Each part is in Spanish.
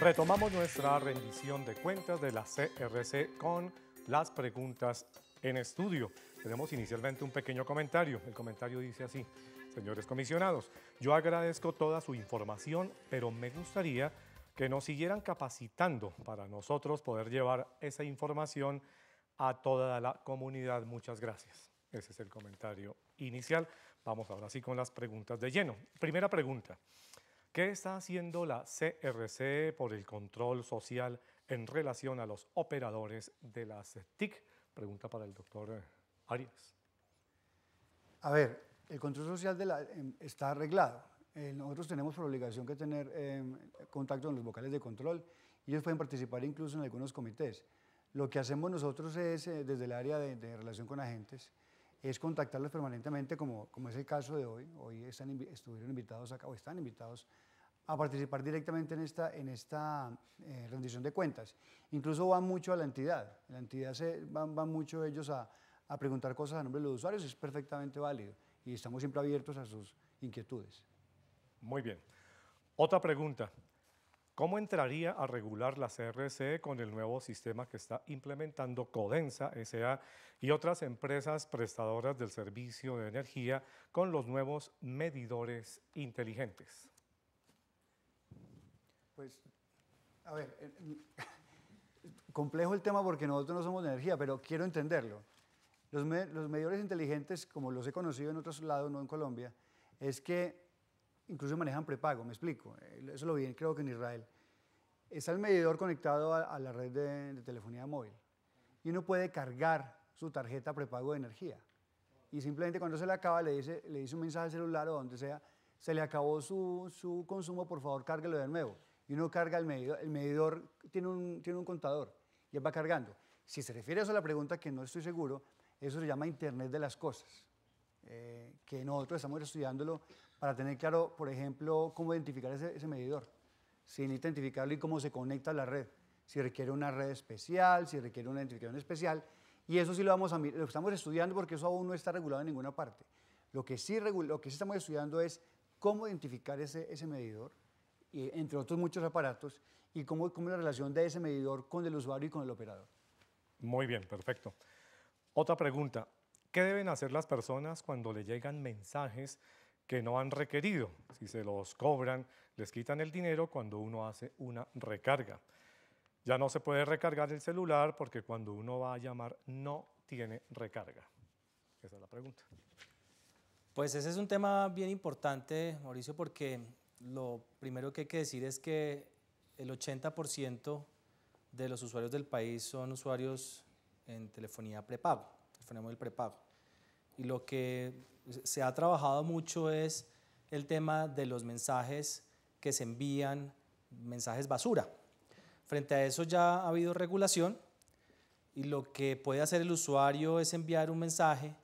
Retomamos nuestra rendición de cuentas de la CRC con las preguntas en estudio. Tenemos inicialmente un pequeño comentario. El comentario dice así, señores comisionados, yo agradezco toda su información, pero me gustaría que nos siguieran capacitando para nosotros poder llevar esa información a toda la comunidad. Muchas gracias. Ese es el comentario inicial. Vamos ahora sí con las preguntas de lleno. Primera pregunta. ¿Qué está haciendo la CRC por el control social en relación a los operadores de las TIC? Pregunta para el doctor Arias. A ver, el control social em, está arreglado. Eh, nosotros tenemos por obligación que tener em, contacto con los vocales de control. Ellos pueden participar incluso en algunos comités. Lo que hacemos nosotros es, eh, desde el área de relación con agentes, es contactarlos permanentemente, como, como es el caso de hoy. Hoy están, estuvieron invitados acá, o están invitados a participar directamente en esta, en esta eh, rendición de cuentas. Incluso van mucho a la entidad. la entidad se, van, mucho ellos a, a preguntar cosas a nombre de los usuarios, es perfectamente válido y estamos siempre abiertos a sus inquietudes. Muy bien. Otra pregunta. ¿Cómo entraría a regular la CRC con el nuevo sistema que está implementando Codensa SA y otras empresas prestadoras del servicio de energía con los nuevos medidores inteligentes? Pues, a ver, eh, complejo el tema porque nosotros no somos de energía, pero quiero entenderlo. los medidores inteligentes, como los he conocido en otros lados, no en Colombia, es que incluso manejan prepago, me explico. Eh, eso lo vi creo que en Israel. Está el medidor conectado a, la red de, telefonía móvil y uno puede cargar su tarjeta prepago de energía. Y simplemente cuando se le acaba le dice, le dice un mensaje al celular o donde sea, se le acabó su, consumo, por favor cárguelo de nuevo. Y uno carga el medidor, el medidor tiene un, tiene un contador y va cargando. Si se refiere a eso a la pregunta que no estoy seguro, eso se llama Internet de las Cosas. Eh, que nosotros estamos estudiándolo para tener claro, por ejemplo, cómo identificar ese, medidor, si identificarlo y cómo se conecta a la red, si requiere una red especial, si requiere una identificación especial, y eso sí lo vamos lo estamos estudiando porque eso aún no está regulado en ninguna parte. Lo que sí, lo que estamos estudiando es cómo identificar ese, ese medidor, y, entre otros muchos aparatos, y cómo, cómo la relación de ese medidor con el usuario y con el operador. Muy bien, perfecto. Otra pregunta. ¿Qué deben hacer las personas cuando le llegan mensajes que no han requerido? Si se los cobran, les quitan el dinero cuando uno hace una recarga. Ya no se puede recargar el celular porque cuando uno va a llamar no tiene recarga. Esa es la pregunta. Pues ese es un tema bien importante, Mauricio, porque lo primero que hay que decir es que el 80% de los usuarios del país son usuarios en telefonía prepago el prepago. Y lo que se ha trabajado mucho es el tema de los mensajes que se envían, mensajes basura. Frente a eso ya ha habido regulación y lo que puede hacer el usuario es enviar un mensaje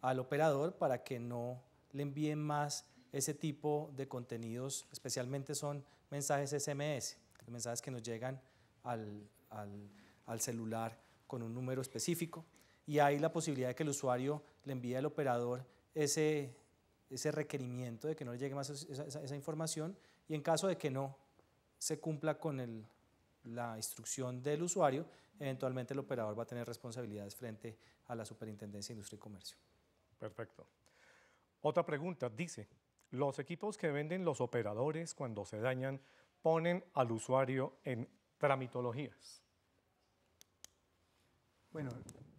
al operador para que no le envíen más ese tipo de contenidos, especialmente son mensajes SMS, mensajes que nos llegan al, al celular con un número específico y hay la posibilidad de que el usuario le envíe al operador ese, ese requerimiento de que no le llegue más esa, información y en caso de que no se cumpla con la instrucción del usuario, eventualmente el operador va a tener responsabilidades frente a la Superintendencia de Industria y Comercio. Perfecto. Otra pregunta, dice, los equipos que venden los operadores cuando se dañan ponen al usuario en tramitologías. Bueno,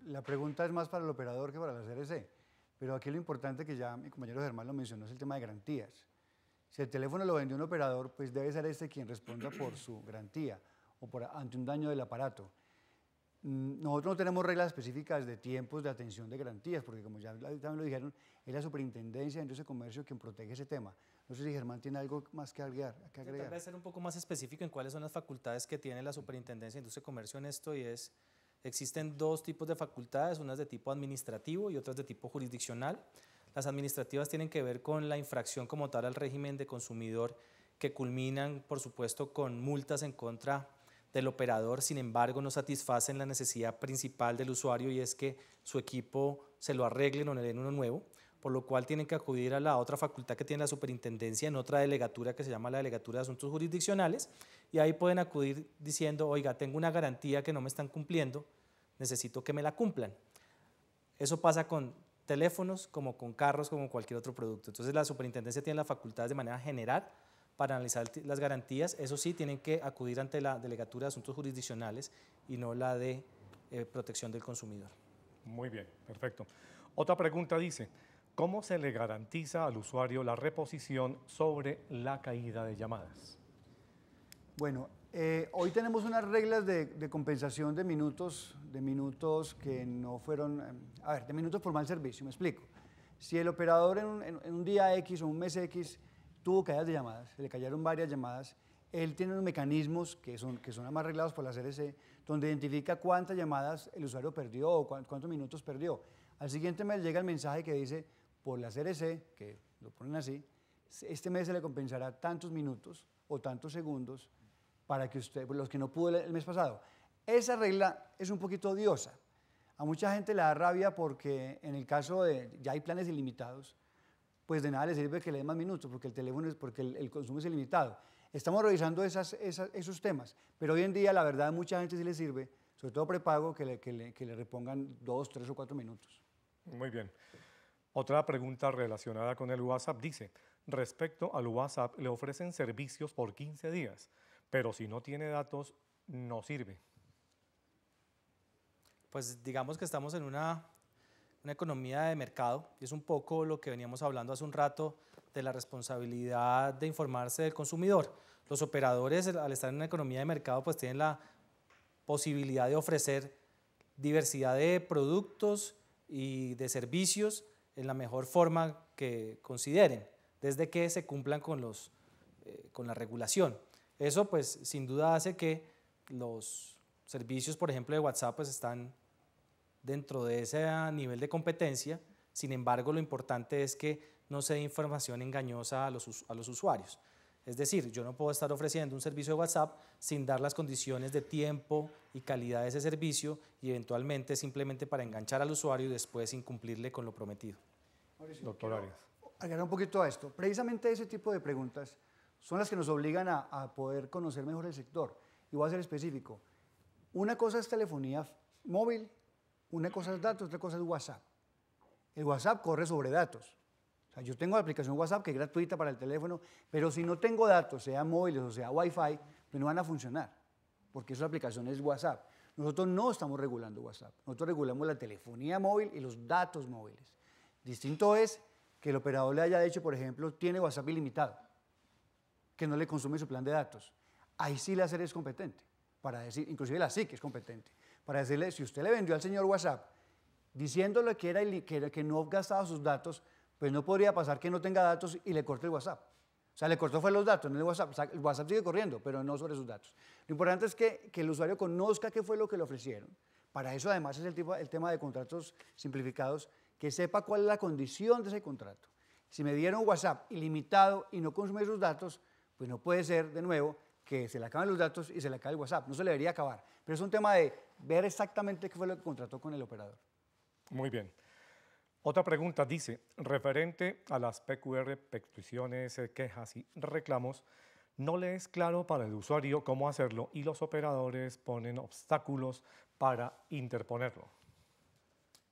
la pregunta es más para el operador que para la CRC, pero aquí lo importante que ya mi compañero Germán lo mencionó es el tema de garantías. Si el teléfono lo vende un operador, pues debe ser este quien responda por su garantía o por, ante un daño del aparato. Mm, nosotros no tenemos reglas específicas de tiempos de atención de garantías, porque como ya también lo dijeron, es la superintendencia de industria y comercio quien protege ese tema. No sé si Germán tiene algo más que agregar. Que agregar. ser un poco más específico en cuáles son las facultades que tiene la superintendencia de industria y comercio en esto y es Existen dos tipos de facultades, unas de tipo administrativo y otras de tipo jurisdiccional. Las administrativas tienen que ver con la infracción como tal al régimen de consumidor, que culminan, por supuesto, con multas en contra del operador, sin embargo, no satisfacen la necesidad principal del usuario y es que su equipo se lo arreglen o le den uno nuevo por lo cual tienen que acudir a la otra facultad que tiene la superintendencia en otra delegatura que se llama la Delegatura de Asuntos Jurisdiccionales, y ahí pueden acudir diciendo, oiga, tengo una garantía que no me están cumpliendo, necesito que me la cumplan. Eso pasa con teléfonos, como con carros, como cualquier otro producto. Entonces la superintendencia tiene la facultad de manera general para analizar las garantías. Eso sí, tienen que acudir ante la Delegatura de Asuntos Jurisdiccionales y no la de eh, Protección del Consumidor. Muy bien, perfecto. Otra pregunta dice, ¿Cómo se le garantiza al usuario la reposición sobre la caída de llamadas? Bueno, eh, hoy tenemos unas reglas de, compensación de minutos, de minutos que no fueron, em, a ver, de minutos por mal servicio, me explico. Si el operador en un, día X o un mes X tuvo caídas de llamadas, le cayeron varias llamadas, él tiene unos mecanismos que son, que son arreglados por la CRC, donde identifica cuántas llamadas el usuario perdió o cuántos minutos perdió. Al siguiente mes llega el mensaje que dice, por la CRC, que lo ponen así, este mes se le compensará tantos minutos o tantos segundos para que usted, los que no pudo el mes pasado. Esa regla es un poquito odiosa. A mucha gente le da rabia porque en el caso de ya hay planes ilimitados, pues de nada le sirve que le den más minutos porque el teléfono es, porque el, consumo es ilimitado. Estamos revisando esos temas, pero hoy en día la verdad a mucha gente sí le sirve, sobre todo prepago, que le, que le repongan dos, tres o cuatro minutos. Muy bien. Otra pregunta relacionada con el WhatsApp dice, respecto al WhatsApp le ofrecen servicios por 15 días, pero si no tiene datos, no sirve. Pues digamos que estamos en una, una economía de mercado y es un poco lo que veníamos hablando hace un rato de la responsabilidad de informarse del consumidor. Los operadores al estar en una economía de mercado pues tienen la posibilidad de ofrecer diversidad de productos y de servicios en la mejor forma que consideren, desde que se cumplan eh, con, la regulación. Eso pues sin duda hace que los servicios, por ejemplo, de WhatsApp pues están dentro de ese nivel de competencia. Sin embargo, lo importante es que no se dé información engañosa a los usuarios. Es decir, yo no puedo estar ofreciendo un servicio de WhatsApp sin dar las condiciones de tiempo y calidad de ese servicio y eventualmente simplemente para enganchar al usuario y después incumplirle con lo prometido. Doctor Arias. Agregar un poquito a esto. Precisamente ese tipo de preguntas son las que nos obligan a, a poder conocer mejor el sector. Y voy a ser específico. Una cosa es telefonía móvil, una cosa es datos, otra cosa es WhatsApp. El WhatsApp corre sobre datos. O sea, yo tengo la aplicación WhatsApp que es gratuita para el teléfono, pero si no tengo datos, sea móviles o sea Wi-Fi, pues no van a funcionar, porque esa aplicación es WhatsApp. Nosotros no estamos regulando WhatsApp, nosotros regulamos la telefonía móvil y los datos móviles. Distinto es que el operador le haya dicho, por ejemplo, tiene WhatsApp ilimitado, que no le consume su plan de datos. Ahí sí la serie es competente, para decir, inclusive la SIC es competente, para decirle, si usted le vendió al señor WhatsApp diciéndole que, era, que, que no gastaba sus datos, pues no podría pasar que no tenga datos y le corte el WhatsApp. O sea, le cortó fue los datos, no el WhatsApp. el WhatsApp sigue corriendo, pero no sobre sus datos. Lo importante es que, el usuario conozca qué fue lo que le ofrecieron. Para eso, además, es el, tema de contratos simplificados, que sepa cuál es la condición de ese contrato. Si me dieron WhatsApp ilimitado y no consume sus datos, pues no puede ser, de nuevo, que se le acaben los datos y se le acabe el WhatsApp. No se le debería acabar. Pero es un tema de ver exactamente qué fue lo que contrató con el operador. Muy bien. Otra pregunta dice, referente a las PQR, peticiones, eh, quejas y reclamos, no le es claro para el usuario cómo hacerlo y los operadores ponen obstáculos para interponerlo.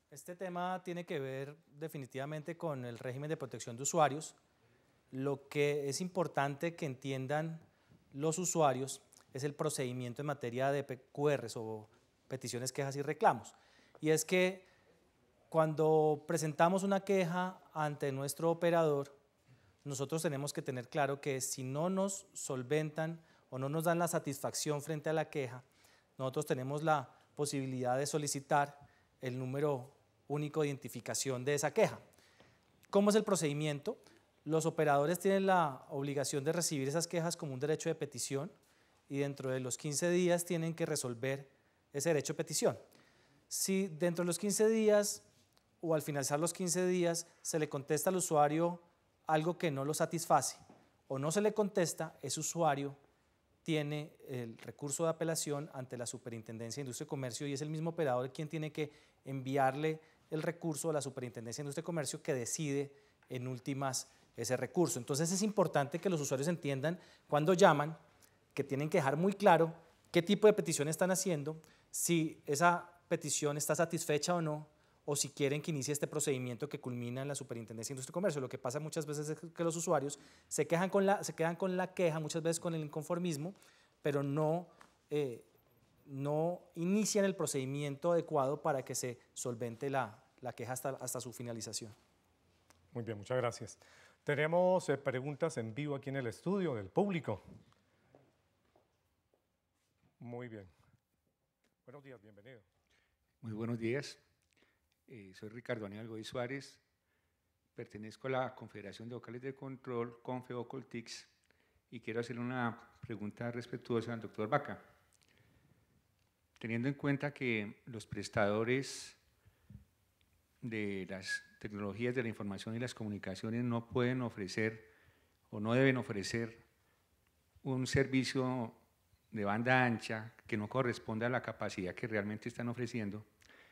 Este tema tiene que ver definitivamente con el régimen de protección de usuarios. Lo que es importante que entiendan los usuarios es el procedimiento en materia de PQRs o peticiones, quejas y reclamos. Y es que cuando presentamos una queja ante nuestro operador, nosotros tenemos que tener claro que si no nos solventan o no nos dan la satisfacción frente a la queja, nosotros tenemos la posibilidad de solicitar el número único de identificación de esa queja. ¿Cómo es el procedimiento? Los operadores tienen la obligación de recibir esas quejas como un derecho de petición y dentro de los 15 días tienen que resolver ese derecho de petición. Si dentro de los 15 días o al finalizar los 15 días se le contesta al usuario algo que no lo satisface o no se le contesta, ese usuario tiene el recurso de apelación ante la Superintendencia de Industria y Comercio y es el mismo operador quien tiene que enviarle el recurso a la Superintendencia de Industria y Comercio que decide en últimas ese recurso. Entonces es importante que los usuarios entiendan cuando llaman que tienen que dejar muy claro qué tipo de petición están haciendo, si esa petición está satisfecha o no, o si quieren que inicie este procedimiento que culmina en la Superintendencia de Industria y Comercio. Lo que pasa muchas veces es que los usuarios se, quejan con la, se quedan con la queja, muchas veces con el inconformismo, pero no, eh, no inician el procedimiento adecuado para que se solvente la, queja hasta, hasta su finalización. Muy bien, muchas gracias. Tenemos eh, preguntas en vivo aquí en el estudio del público. Muy bien. Buenos días, bienvenido. Muy buenos días. Eh, soy Ricardo Aníbal Goy Suárez, pertenezco a la Confederación de Vocales de Control, ocultics, y quiero hacer una pregunta respetuosa al doctor Baca. Teniendo en cuenta que los prestadores de las tecnologías de la información y las comunicaciones no pueden ofrecer o no deben ofrecer un servicio de banda ancha que no corresponda a la capacidad que realmente están ofreciendo,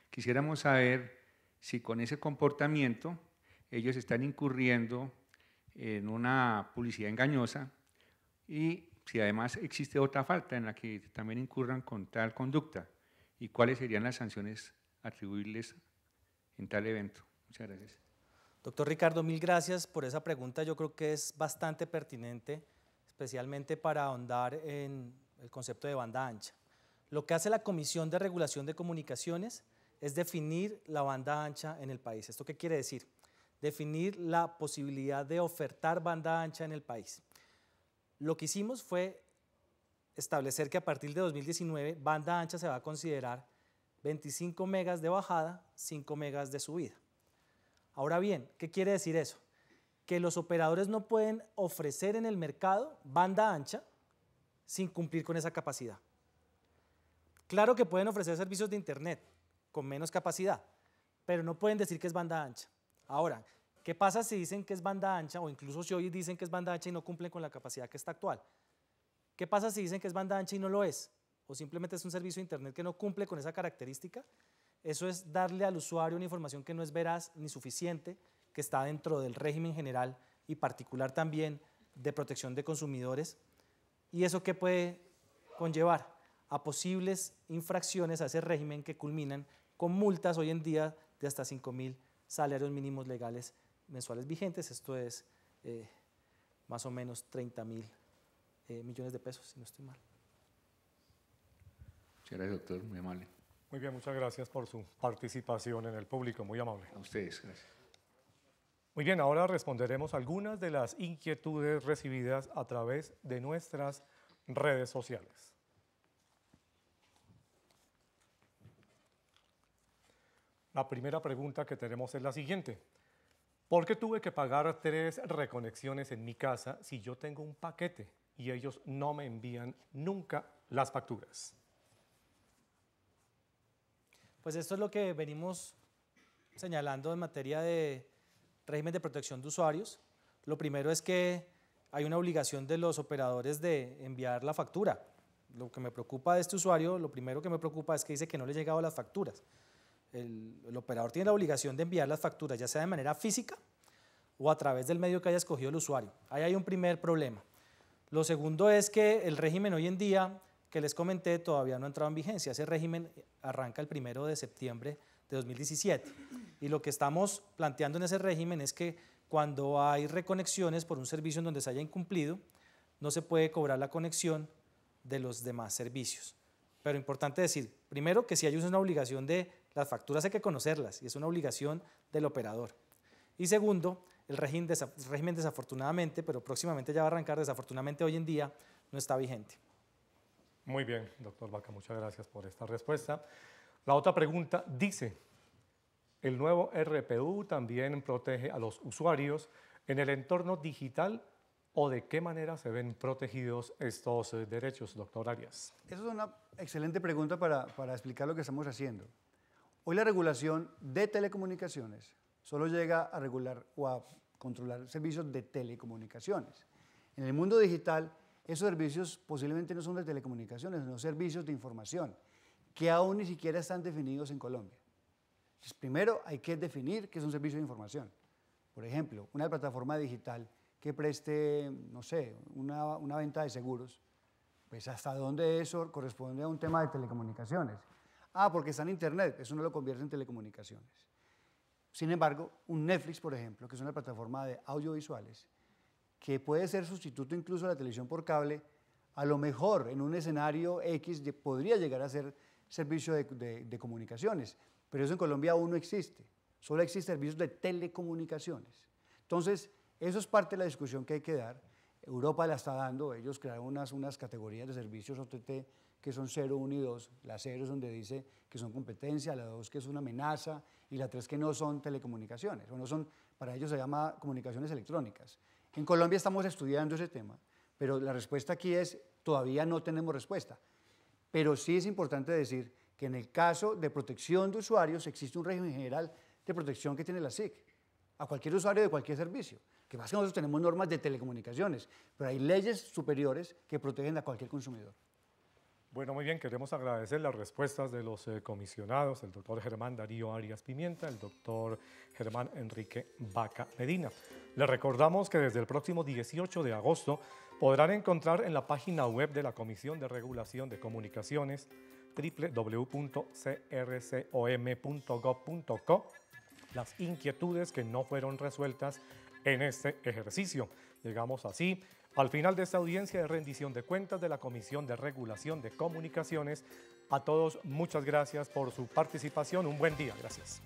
quisiéramos saber si con ese comportamiento ellos están incurriendo en una publicidad engañosa y si además existe otra falta en la que también incurran con tal conducta y cuáles serían las sanciones atribuibles en tal evento. Muchas gracias. Doctor Ricardo, mil gracias por esa pregunta. Yo creo que es bastante pertinente, especialmente para ahondar en el concepto de banda ancha. Lo que hace la Comisión de Regulación de Comunicaciones es definir la banda ancha en el país. ¿Esto qué quiere decir? Definir la posibilidad de ofertar banda ancha en el país. Lo que hicimos fue establecer que a partir de 2019 banda ancha se va a considerar 25 megas de bajada, 5 megas de subida. Ahora bien, ¿qué quiere decir eso? Que los operadores no pueden ofrecer en el mercado banda ancha sin cumplir con esa capacidad. Claro que pueden ofrecer servicios de Internet, con menos capacidad, pero no pueden decir que es banda ancha. Ahora, ¿qué pasa si dicen que es banda ancha o incluso si hoy dicen que es banda ancha y no cumplen con la capacidad que está actual? ¿Qué pasa si dicen que es banda ancha y no lo es? O simplemente es un servicio de Internet que no cumple con esa característica. Eso es darle al usuario una información que no es veraz ni suficiente, que está dentro del régimen general y particular también de protección de consumidores. ¿Y eso qué puede conllevar? a posibles infracciones a ese régimen que culminan con multas hoy en día de hasta 5.000 salarios mínimos legales mensuales vigentes. Esto es eh, más o menos 30.000 mil eh, millones de pesos, si no estoy mal. Muchas gracias, doctor. Muy amable. Muy bien, muchas gracias por su participación en el público. Muy amable. A ustedes, gracias. Muy bien, ahora responderemos algunas de las inquietudes recibidas a través de nuestras redes sociales. La primera pregunta que tenemos es la siguiente. ¿Por qué tuve que pagar tres reconexiones en mi casa si yo tengo un paquete y ellos no me envían nunca las facturas? Pues esto es lo que venimos señalando en materia de régimen de protección de usuarios. Lo primero es que hay una obligación de los operadores de enviar la factura. Lo que me preocupa de este usuario, lo primero que me preocupa es que dice que no le han llegado las facturas el, operador tiene la obligación de enviar las facturas, ya sea de manera física o a través del medio que haya escogido el usuario. Ahí hay un primer problema. Lo segundo es que el régimen hoy en día que les comenté todavía no ha entrado en vigencia. Ese régimen arranca el primero de septiembre de 2017. Y lo que estamos planteando en ese régimen es que cuando hay reconexiones por un servicio en donde se haya incumplido, no se puede cobrar la conexión de los demás servicios. Pero importante decir, primero, que si hay una obligación de las facturas hay que conocerlas y es una obligación del operador. Y segundo, el régimen, desafortunadamente, pero próximamente ya va a arrancar, desafortunadamente hoy en día no está vigente. Muy bien, doctor Vaca, muchas gracias por esta respuesta. La otra pregunta dice, el nuevo RPU también protege a los usuarios en el entorno digital o de qué manera se ven protegidos estos eh, derechos, doctor Arias. Esa es una excelente pregunta para, para explicar lo que estamos haciendo. Hoy la regulación de telecomunicaciones solo llega a regular o a controlar servicios de telecomunicaciones. En el mundo digital, esos servicios posiblemente no son de telecomunicaciones, son servicios de información, que aún ni siquiera están definidos en Colombia. Pues primero hay que definir qué es un servicio de información. Por ejemplo, una plataforma digital que preste, no sé, una, una venta de seguros, pues hasta dónde eso corresponde a un tema de telecomunicaciones. Ah, porque está en Internet. Eso no lo convierte en telecomunicaciones. Sin embargo, un Netflix, por ejemplo, que es una plataforma de audiovisuales, que puede ser sustituto incluso a la televisión por cable, a lo mejor en un escenario X podría llegar a ser servicio de, comunicaciones, pero eso en Colombia aún no existe. Solo existen servicios de telecomunicaciones. Entonces, eso es parte de la discusión que hay que dar. Europa la está dando, ellos crearon unas, unas categorías de servicios OTT que son 0, 1 y 2. La 0 es donde dice que son competencia, la 2 que es una amenaza y la 3 que no son telecomunicaciones, o son, para ellos se llama comunicaciones electrónicas. En Colombia estamos estudiando ese tema, pero la respuesta aquí es todavía no tenemos respuesta. Pero sí es importante decir que en el caso de protección de usuarios existe un régimen general de protección que tiene la SIC a cualquier usuario de cualquier servicio. Que más que nosotros tenemos normas de telecomunicaciones, pero hay leyes superiores que protegen a cualquier consumidor. Bueno, muy bien, queremos agradecer las respuestas de los eh, comisionados, el doctor Germán Darío Arias Pimienta, el doctor Germán Enrique Vaca Medina. Les recordamos que desde el próximo 18 de agosto podrán encontrar en la página web de la Comisión de Regulación de Comunicaciones www.crcom.gov.co las inquietudes que no fueron resueltas en este ejercicio. Llegamos así al final de esta audiencia de rendición de cuentas de la Comisión de Regulación de Comunicaciones, a todos muchas gracias por su participación. Un buen día. Gracias.